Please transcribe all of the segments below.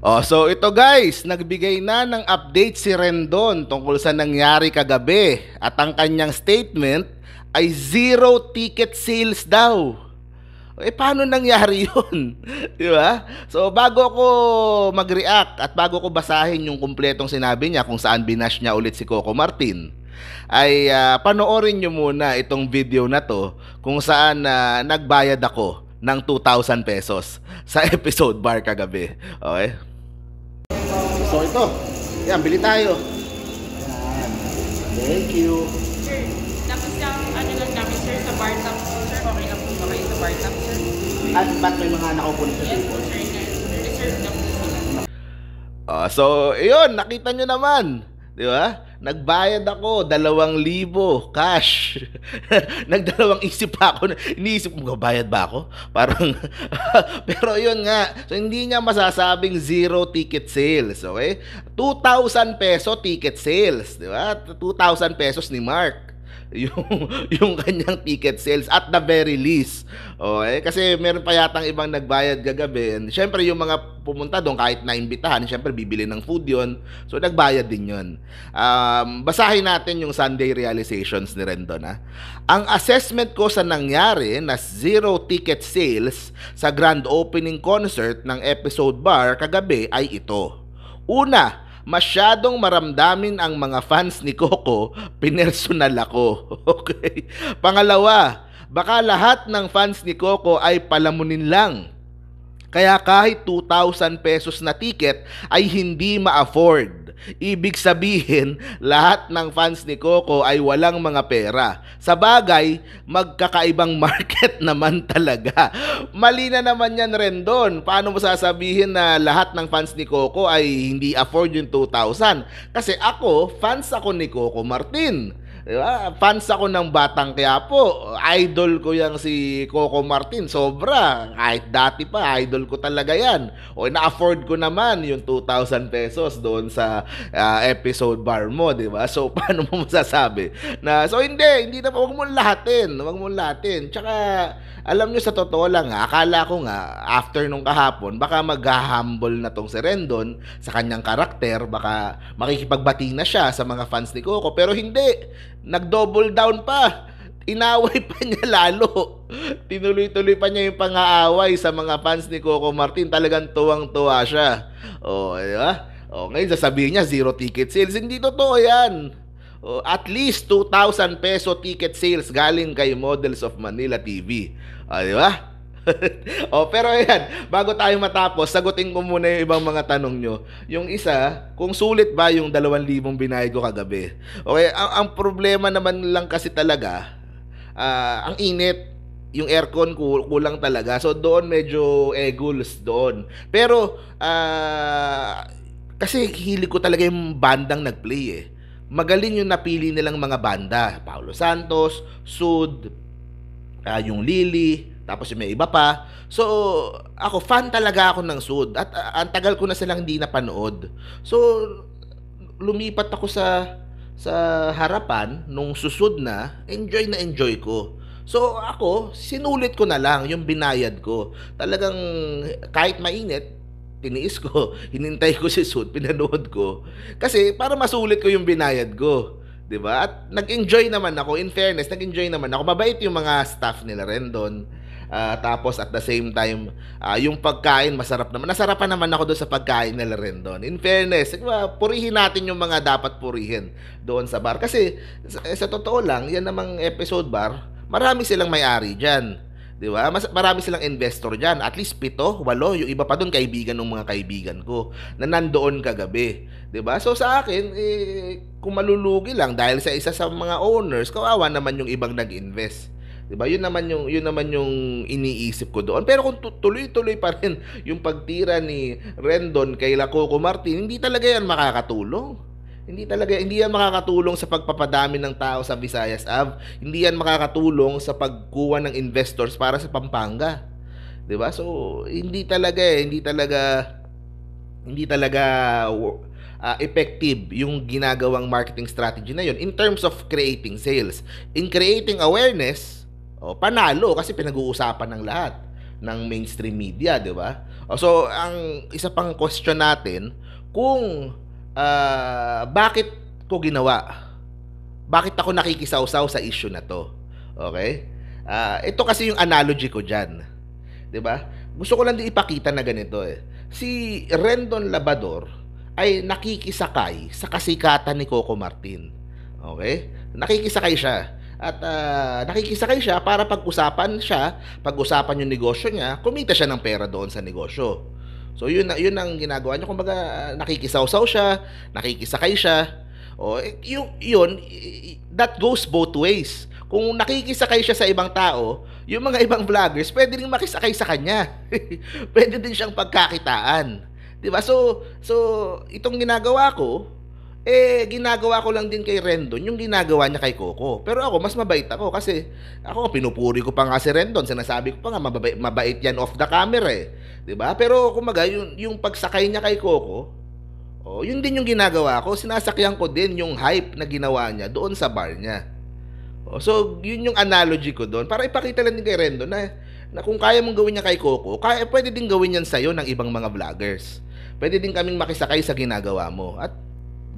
Oh, so ito guys, nagbigay na ng update si Rendon tungkol sa nangyari kagabi at ang kanyang statement ay zero ticket sales daw. Eh paano nangyari 'yun? 'Di ba? So bago ko mag-react at bago ko basahin yung kumpletong sinabi niya kung saan binash niya ulit si Coco Martin, ay uh, panoorin niyo muna itong video na to kung saan uh, nagbayad ako ng 2,000 pesos sa episode bar kagabi. Okay? So ito, yan, bili tayo. Thank you. Sir, tapos yung ano sa bar top okay lang po ba kayo sa bar At ba't mga nakaupo na sir? Uh, ah, so, yun, nakita nyo naman. Di ba? Nagbayad ako, dalawang libo, cash. Nagdalawang isip pa ako. Iniisip ko, bayad ba ako? Parang, pero yun nga. So, hindi niya masasabing zero ticket sales, okay? 2,000 peso ticket sales, di ba? 2,000 pesos ni Mark. yung yung kanyang ticket sales at the very least. Okay? Oh, eh, kasi meron pa yatang ibang nagbayad gagabi. And syempre yung mga pumunta doon kahit na imbitahan, syempre bibili ng food 'yon. So nagbayad din 'yon. Um, basahin natin yung Sunday realizations ni Rendon ha. Ang assessment ko sa nangyari na zero ticket sales sa grand opening concert ng episode bar kagabi ay ito. Una, masyadong maramdamin ang mga fans ni Coco, pinersonal ako. okay. Pangalawa, baka lahat ng fans ni Coco ay palamunin lang. Kaya kahit 2,000 pesos na ticket ay hindi ma-afford. Ibig sabihin, lahat ng fans ni Coco ay walang mga pera. Sa bagay, magkakaibang market naman talaga. Mali na naman yan rin doon. Paano mo sasabihin na lahat ng fans ni Coco ay hindi afford yung 2,000? Kasi ako, fans ako ni Coco Martin. Di Fans ako ng Batang Quiapo. Idol ko yang si Coco Martin. Sobra. Kahit dati pa, idol ko talaga yan. O na-afford ko naman yung 2,000 pesos doon sa uh, episode bar mo. Di ba? So, paano mo masasabi? Na, so, hindi. Hindi na, huwag mo lahatin. Huwag mo lahatin. Tsaka, alam nyo sa totoo lang ha, ah, akala ko nga, after nung kahapon, baka mag-humble na tong si Rendon sa kanyang karakter. Baka makikipagbati na siya sa mga fans ni Coco. Pero hindi Nag-double down pa. Inaway pa niya lalo. Tinuloy-tuloy pa niya yung pang-aaway sa mga fans ni Coco Martin. Talagang tuwang-tuwa siya. O, oh, di ba? O, oh, ngayon sasabihin niya zero ticket sales. Hindi totoo yan. Oh, at least 2,000 peso ticket sales galing kay Models of Manila TV. O, oh, di ba? oh, pero ayan, bago tayo matapos, sagutin ko muna yung ibang mga tanong nyo. Yung isa, kung sulit ba yung 2,000 binayad ko kagabi? Okay, ang, ang problema naman lang kasi talaga, uh, ang init, yung aircon kulang talaga. So doon medyo eguls doon. Pero uh, kasi hili ko talaga yung bandang nagplay eh. Magaling yung napili nilang mga banda. Paulo Santos, Sud, uh, yung Lily, tapos may iba pa. So, ako, fan talaga ako ng Sud. At uh, ang tagal ko na silang hindi napanood. So, lumipat ako sa sa harapan nung susud na, enjoy na enjoy ko. So ako, sinulit ko na lang yung binayad ko. Talagang kahit mainit, tiniis ko, hinintay ko si Sud, pinanood ko. Kasi para masulit ko yung binayad ko. 'di ba? At nag-enjoy naman ako. In fairness, nag-enjoy naman ako. Mabait yung mga staff nila rin doon. Uh, tapos at the same time, uh, yung pagkain masarap naman. Nasarapan naman ako doon sa pagkain nila rin doon. In fairness, uh, purihin natin yung mga dapat purihin doon sa bar. Kasi sa, eh, sa totoo lang, yan namang episode bar, marami silang may-ari dyan. 'di ba? Mas marami silang investor diyan. At least pito, walo, yung iba pa doon kaibigan ng mga kaibigan ko na nandoon kagabi, 'di ba? So sa akin, eh, kung malulugi lang dahil sa isa sa mga owners, kawawa naman yung ibang nag-invest. Diba? 'Yun naman yung 'yun naman yung iniisip ko doon. Pero kung tuloy-tuloy pa rin yung pagtira ni Rendon kay Lacoco Martin, hindi talaga 'yan makakatulong. Hindi talaga, hindi yan makakatulong sa pagpapadami ng tao sa Visayas Ave. Hindi yan makakatulong sa pagkuha ng investors para sa Pampanga. 'Di ba? So, hindi talaga eh, hindi talaga hindi talaga uh, effective yung ginagawang marketing strategy na yon in terms of creating sales. In creating awareness, o, oh, panalo kasi pinag-uusapan ng lahat ng mainstream media, di ba? Oh, so, ang isa pang question natin, kung uh, bakit ko ginawa? Bakit ako nakikisawsaw sa issue na to? Okay? Uh, ito kasi yung analogy ko dyan. Di ba? Gusto ko lang din ipakita na ganito eh. Si Rendon Labador ay nakikisakay sa kasikatan ni Coco Martin. Okay? Nakikisakay siya at uh, nakikisakay siya para pag-usapan siya, pag-usapan yung negosyo niya, kumita siya ng pera doon sa negosyo. So yun yun ang ginagawa niya kumbaga ah, nakikisawsaw siya, nakikisakay siya. O eh, yung yun that goes both ways. Kung nakikisakay siya sa ibang tao, yung mga ibang vloggers pwede rin makisakay sa kanya. pwede din siyang pagkakitaan. 'Di ba? So so itong ginagawa ko, eh ginagawa ko lang din kay Rendon yung ginagawa niya kay Coco. Pero ako, mas mabait ako kasi ako, pinupuri ko pa nga si Rendon. Sinasabi ko pa nga, mabait, mabait yan off the camera eh. ba diba? Pero kumaga, yung, yung pagsakay niya kay Coco, oh, yun din yung ginagawa ko. Sinasakyan ko din yung hype na ginawa niya doon sa bar niya. Oh, so, yun yung analogy ko doon. Para ipakita lang din kay Rendon na, na kung kaya mong gawin niya kay Coco, kaya, pwede din gawin yan sa'yo ng ibang mga vloggers. Pwede din kaming makisakay sa ginagawa mo. At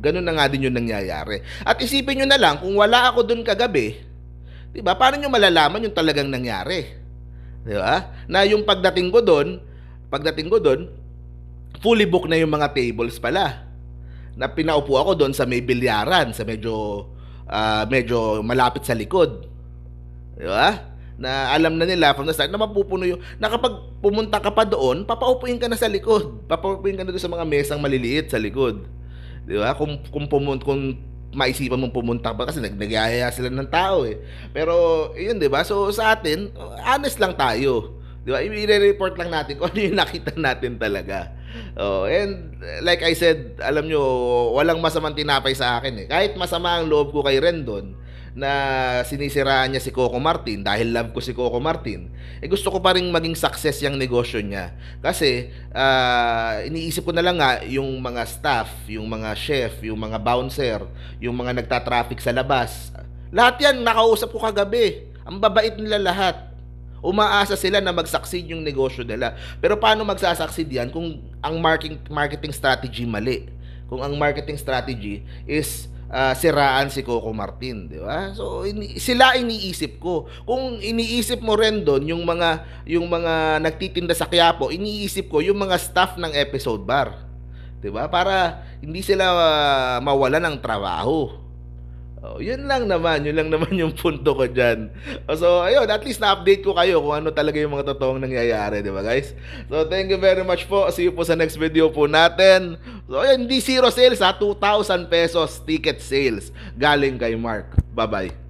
Ganun na nga din yung nangyayari. At isipin nyo na lang, kung wala ako dun kagabi, di ba, paano nyo malalaman yung talagang nangyari? Di ba? Na yung pagdating ko dun, pagdating ko dun, fully book na yung mga tables pala. Na pinaupo ako doon sa may bilyaran, sa medyo, uh, medyo malapit sa likod. Di ba? na alam na nila from the start na mapupuno yung na kapag pumunta ka pa doon papaupuin ka na sa likod papaupuin ka na doon sa mga mesang maliliit sa likod Di ba? Kung, kung, pumunta, kung maisipan mong pumunta pa kasi nag nagyayaya sila ng tao eh. Pero, yun, di ba? So, sa atin, honest lang tayo. Di ba? I-report lang natin kung ano yung nakita natin talaga. Oh, and like I said, alam nyo, walang masamang tinapay sa akin eh. Kahit masama ang loob ko kay Rendon, na sinisiraan niya si Coco Martin dahil love ko si Coco Martin, eh gusto ko pa rin maging success yung negosyo niya. Kasi uh, iniisip ko na lang nga yung mga staff, yung mga chef, yung mga bouncer, yung mga nagta-traffic sa labas. Lahat yan, nakausap ko kagabi. Ang babait nila lahat. Umaasa sila na mag-succeed yung negosyo nila. Pero paano magsasucceed yan kung ang marketing, marketing strategy mali? Kung ang marketing strategy is uh, siraan si Coco Martin, di ba? So ini, sila iniisip ko. Kung iniisip mo rin doon yung mga yung mga nagtitinda sa Quiapo, iniisip ko yung mga staff ng episode bar. 'Di ba? Para hindi sila uh, mawala ng trabaho. Oh, yun lang naman, yun lang naman yung punto ko diyan. Oh, so, ayun, at least na-update ko kayo kung ano talaga yung mga totoong nangyayari, di ba guys? So, thank you very much po. See you po sa next video po natin. So, ayun, hindi zero sales ha, 2,000 pesos ticket sales galing kay Mark. Bye-bye.